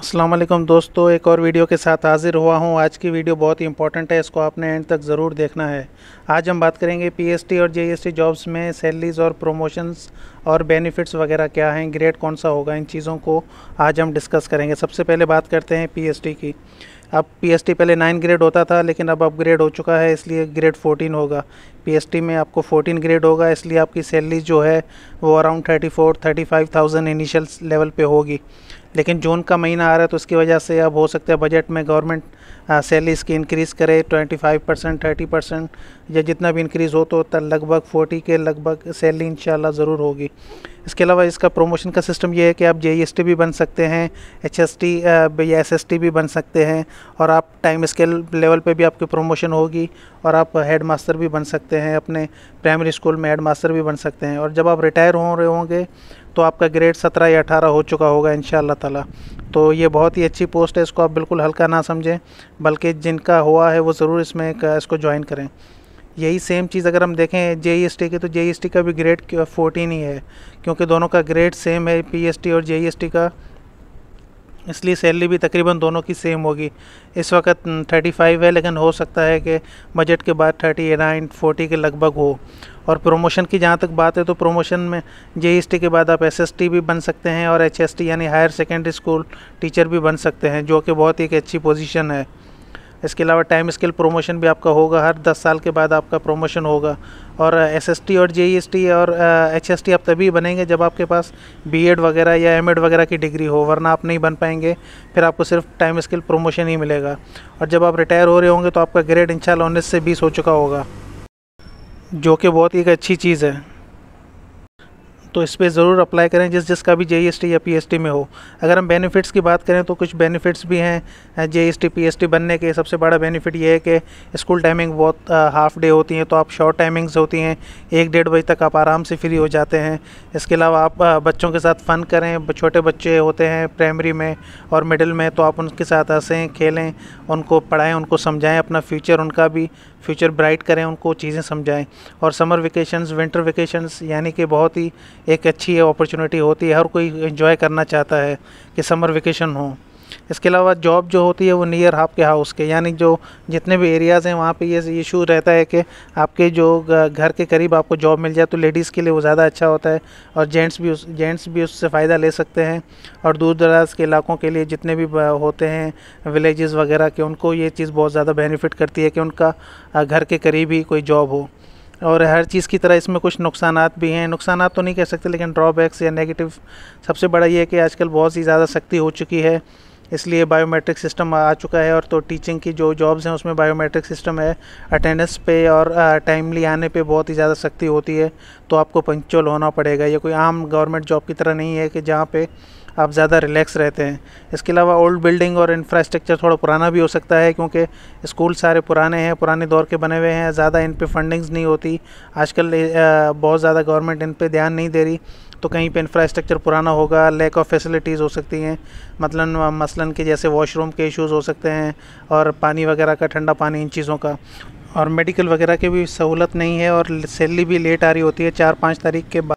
असलम दोस्तों एक और वीडियो के साथ हाजिर हुआ हूँ आज की वीडियो बहुत ही इंपॉर्टेंट है इसको आपने एंड तक ज़रूर देखना है आज हम बात करेंगे पीएसटी और जेएसटी जॉब्स में सैलरीज और प्रोमोशंस और बेनिफिट्स वगैरह क्या हैं ग्रेड कौन सा होगा इन चीज़ों को आज हम डिस्कस करेंगे सबसे पहले बात करते हैं पीएसटी की अब पीएसटी पहले नाइन ग्रेड होता था लेकिन अब अपग्रेड हो चुका है इसलिए ग्रेड फोर्टीन होगा पीएसटी में आपको फोर्टीन ग्रेड होगा इसलिए आपकी सैलरी जो है वो around thirty four thirty five thousand initial level पे होगी लेकिन जून का महीना आ रहा है तो उसकी वजह से अब हो सकता है बजट में गवर्नमेंट सैलरी इसकी इंक्रीज़ करे twenty five percent thirty percent या जितना भी इंक्रीज़ हो तो लगभग फोर्टी के लगभग सैलरी इन ज़रूर होगी इसके अलावा इसका प्रोमोशन का सिस्टम ये है कि आप जे e भी बन सकते हैं एच एस टी या एस भी बन सकते हैं और आप टाइम स्केल लेवल पे भी आपकी प्रोमोशन होगी और आप हेड मास्टर भी बन सकते हैं अपने प्राइमरी स्कूल में हेड मास्टर भी बन सकते हैं और जब आप रिटायर हो रहे होंगे तो आपका ग्रेड सत्रह या अठारह हो चुका होगा इन ताला तो ये बहुत ही अच्छी पोस्ट है इसको आप बिल्कुल हल्का ना समझें बल्कि जिनका हुआ है वो ज़रूर इसमें इसको ज्वाइन करें यही सेम चीज़ अगर हम देखें जे ई एस टी की तो जे ई एस टी का भी ग्रेड फोर्टीन ही है क्योंकि दोनों का ग्रेड सेम है पी एस टी और जे ई एस टी का इसलिए सैलरी भी तकरीबन दोनों की सेम होगी इस वक्त थर्टी फाइव है लेकिन हो सकता है कि बजट के बाद थर्टी नाइन फोर्टी के लगभग हो और प्रोमोशन की जहाँ तक बात है तो प्रोमोशन में जे e के बाद आप एस भी बन सकते हैं और एच यानी हायर सेकेंडरी स्कूल टीचर भी बन सकते हैं जो कि बहुत ही एक अच्छी पोजीशन है इसके अलावा टाइम स्केल प्रोमोशन भी आपका होगा हर 10 साल के बाद आपका प्रोमोशन होगा और एस एस टी और जे एस टी और एच एस टी आप तभी बनेंगे जब आपके पास बी एड वगैरह या एम एड वगैरह की डिग्री हो वरना आप नहीं बन पाएंगे फिर आपको सिर्फ टाइम स्केल प्रोमोशन ही मिलेगा और जब आप रिटायर हो रहे होंगे तो आपका ग्रेड इंशाल्लाह उन्नीस से बीस हो चुका होगा जो कि बहुत ही एक अच्छी चीज़ है तो इस पर ज़रूर अप्लाई करें जिस जिसका भी जे e या पी e में हो अगर हम बेनिफिट्स की बात करें तो कुछ बेनिफिट्स भी हैं जे एस टी बनने के सबसे बड़ा बेनिफिट ये है कि स्कूल टाइमिंग बहुत हाफ डे होती हैं तो आप शॉर्ट टाइमिंग्स होती हैं एक डेढ़ बजे तक आप आराम से फ्री हो जाते हैं इसके अलावा आप बच्चों के साथ फ़न करें छोटे बच्चे होते हैं प्राइमरी में और मिडिल में तो आप उनके साथ हंसें खेलें उनको पढ़ाएँ उनको समझाएँ अपना फ्यूचर उनका भी फ्यूचर ब्राइट करें उनको चीज़ें समझाएं और समर वेकेशंस विंटर वेकेशंस यानी कि बहुत ही एक अच्छी अपॉर्चुनिटी होती है हर कोई इन्जॉय करना चाहता है कि समर वेकेशन हो इसके अलावा जॉब जो होती है वो नियर आपके हाउस के यानी जो जितने भी एरियाज़ हैं वहाँ पे ये इशू रहता है कि आपके जो घर के करीब आपको जॉब मिल जाए तो लेडीज़ के लिए वो ज़्यादा अच्छा होता है और जेंट्स भी उस जेंट्स भी उससे फ़ायदा ले सकते हैं और दूर दराज के इलाकों के लिए जितने भी होते हैं विलेजेस वगैरह के उनको ये चीज़ बहुत ज़्यादा बेनिफिट करती है कि उनका घर के करीब ही कोई जॉब हो और हर चीज़ की तरह इसमें कुछ नुकसान भी हैं नुकसान तो नहीं कह सकते लेकिन ड्रॉबैक्स या नेगेटिव सबसे बड़ा ये है कि आजकल बहुत ही ज़्यादा सख्ती हो चुकी है इसलिए बायोमेट्रिक सिस्टम आ चुका है और तो टीचिंग की जो जॉब्स हैं उसमें बायोमेट्रिक सिस्टम है अटेंडेंस पे और टाइमली आने पे बहुत ही ज़्यादा सख्ती होती है तो आपको पंक्चुअल होना पड़ेगा ये कोई आम गवर्नमेंट जॉब की तरह नहीं है कि जहाँ पे आप ज़्यादा रिलैक्स रहते हैं इसके अलावा ओल्ड बिल्डिंग और इंफ्रास्ट्रक्चर थोड़ा पुराना भी हो सकता है क्योंकि स्कूल सारे पुराने हैं पुराने दौर के बने हुए हैं ज़्यादा इन पर फंडिंग्स नहीं होती आजकल बहुत ज़्यादा गवर्नमेंट इन पर ध्यान नहीं दे रही तो कहीं पे इंफ्रास्ट्रक्चर पुराना होगा लैक ऑफ फैसिलिटीज़ हो सकती हैं मतलब मसलन के जैसे वॉशरूम के इश्यूज़ हो सकते हैं और पानी वगैरह का ठंडा पानी इन चीज़ों का और मेडिकल वगैरह की भी सहूलत नहीं है और सैलरी भी लेट आ रही होती है चार पाँच तारीख के बाद